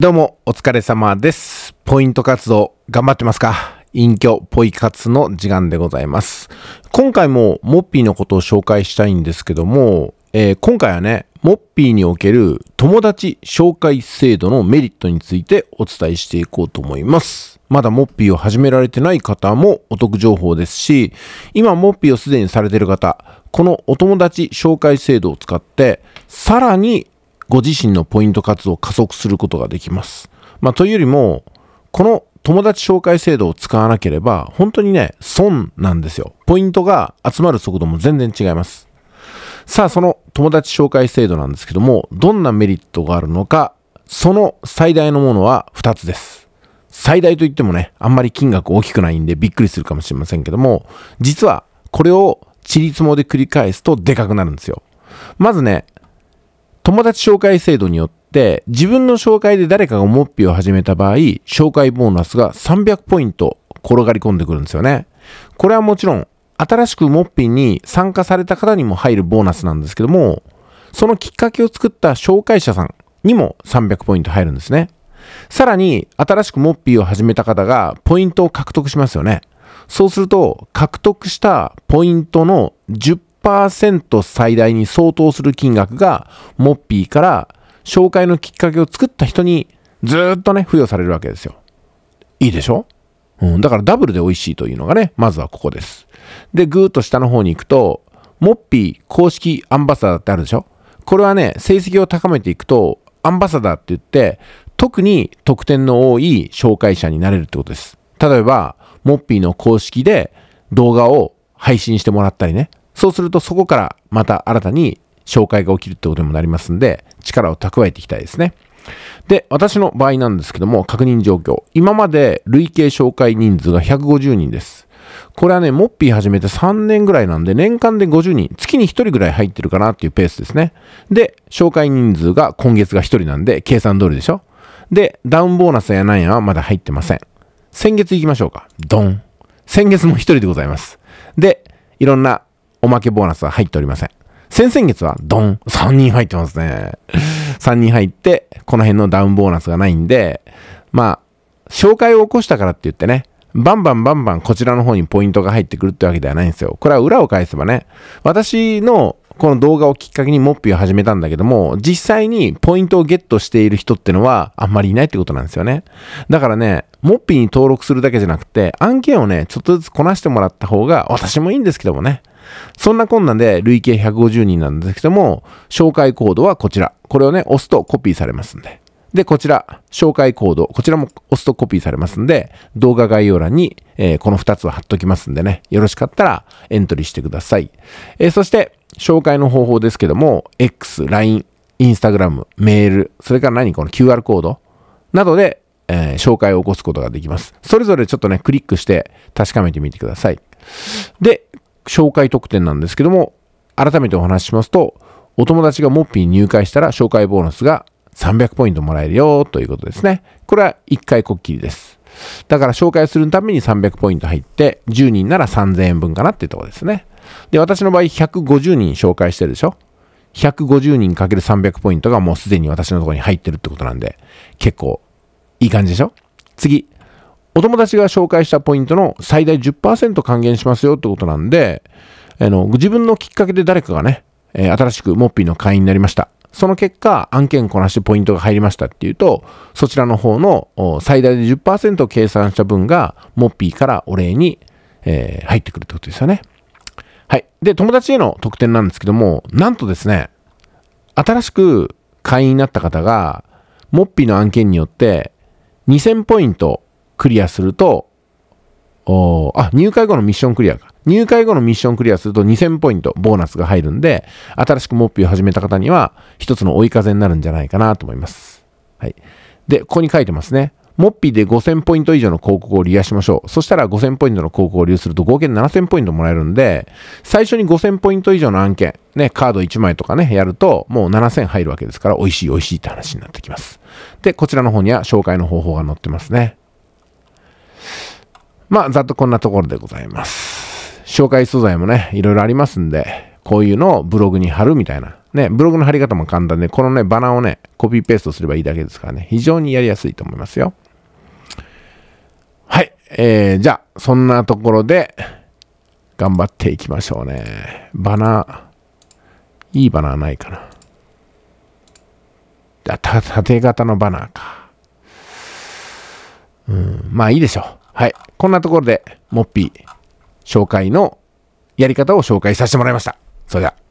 どうも、お疲れ様です。ポイント活動、頑張ってますか隠居、ポイ活の時間でございます。今回も、モッピーのことを紹介したいんですけども、えー、今回はね、モッピーにおける友達紹介制度のメリットについてお伝えしていこうと思います。まだモッピーを始められてない方もお得情報ですし、今モッピーをすでにされている方、このお友達紹介制度を使って、さらにご自身のポイント活動を加速することができます。まあ、というよりも、この友達紹介制度を使わなければ、本当にね、損なんですよ。ポイントが集まる速度も全然違います。さあ、その友達紹介制度なんですけども、どんなメリットがあるのか、その最大のものは2つです。最大といってもね、あんまり金額大きくないんでびっくりするかもしれませんけども、実はこれを地立もで繰り返すとでかくなるんですよ。まずね、友達紹介制度によって、自分の紹介で誰かがモッピーを始めた場合、紹介ボーナスが300ポイント転がり込んでくるんですよね。これはもちろん、新しくモッピーに参加された方にも入るボーナスなんですけども、そのきっかけを作った紹介者さんにも300ポイント入るんですね。さらに、新しくモッピーを始めた方がポイントを獲得しますよね。そうすると、獲得したポイントの10 10%最大に相当する金額が、モッピーから紹介のきっかけを作った人に、ずっとね、付与されるわけですよ。いいでしょうん、だからダブルで美味しいというのがね、まずはここです。で、ぐーっと下の方に行くと、モッピー公式アンバサダーってあるでしょこれはね、成績を高めていくと、アンバサダーって言って、特に得点の多い紹介者になれるってことです。例えば、モッピーの公式で動画を配信してもらったりね、そうするとそこからまた新たに紹介が起きるってことにもなりますんで、力を蓄えていきたいですね。で、私の場合なんですけども、確認状況。今まで累計紹介人数が150人です。これはね、モッピー始めて3年ぐらいなんで、年間で50人、月に1人ぐらい入ってるかなっていうペースですね。で、紹介人数が今月が1人なんで、計算通りでしょで、ダウンボーナスやなんやはまだ入ってません。先月行きましょうか。ドン。先月も1人でございます。で、いろんなおまけボーナスは入っておりません。先々月は、ドン !3 人入ってますね。3人入って、この辺のダウンボーナスがないんで、まあ、紹介を起こしたからって言ってね、バンバンバンバンこちらの方にポイントが入ってくるってわけではないんですよ。これは裏を返せばね、私のこの動画をきっかけにモッピーを始めたんだけども、実際にポイントをゲットしている人ってのはあんまりいないってことなんですよね。だからね、モッピーに登録するだけじゃなくて、案件をね、ちょっとずつこなしてもらった方が、私もいいんですけどもね、そんなこんなんで累計150人なんですけども、紹介コードはこちら。これをね、押すとコピーされますんで。で、こちら、紹介コード、こちらも押すとコピーされますんで、動画概要欄に、えー、この2つを貼っときますんでね、よろしかったらエントリーしてください。えー、そして、紹介の方法ですけども、X、LINE、Instagram、メール、それから何この QR コードなどで、えー、紹介を起こすことができます。それぞれちょっとね、クリックして確かめてみてください。で、紹介特典なんですけども、改めてお話ししますと、お友達がモッピーに入会したら紹介ボーナスが300ポイントもらえるよということですね。これは1回こっきりです。だから紹介するために300ポイント入って、10人なら3000円分かなっていうとこですね。で、私の場合150人紹介してるでしょ ?150 人かける300ポイントがもうすでに私のところに入ってるってことなんで、結構いい感じでしょ次、お友達が紹介したポイントの最大10%還元しますよってことなんで、あの、自分のきっかけで誰かがね、えー、新しくモッピーの会員になりました。その結果、案件こなしてポイントが入りましたっていうと、そちらの方の最大で10%計算した分が、モッピーからお礼に、えー、入ってくるってことですよね。はい。で、友達への特典なんですけども、なんとですね、新しく会員になった方が、モッピーの案件によって、2000ポイントクリアすると、おあ、入会後のミッションクリアか。入会後のミッションクリアすると2000ポイントボーナスが入るんで、新しくモッピーを始めた方には一つの追い風になるんじゃないかなと思います。はい。で、ここに書いてますね。モッピーで5000ポイント以上の広告を利用しましょう。そしたら5000ポイントの広告を利用すると合計7000ポイントもらえるんで、最初に5000ポイント以上の案件、ね、カード1枚とかね、やると、もう7000入るわけですから、美味しい美味しいって話になってきます。で、こちらの方には紹介の方法が載ってますね。まあ、ざっとこんなところでございます。紹介素材もね、いろいろありますんで、こういうのをブログに貼るみたいな。ね、ブログの貼り方も簡単で、このね、バナーをね、コピーペーストすればいいだけですからね、非常にやりやすいと思いますよ。はい。えー、じゃあ、そんなところで、頑張っていきましょうね。バナー、いいバナーないかな。あ、縦型のバナーか。うん、まあいいでしょう。はい。こんなところで、モッピー紹介のやり方を紹介させてもらいました。それでは。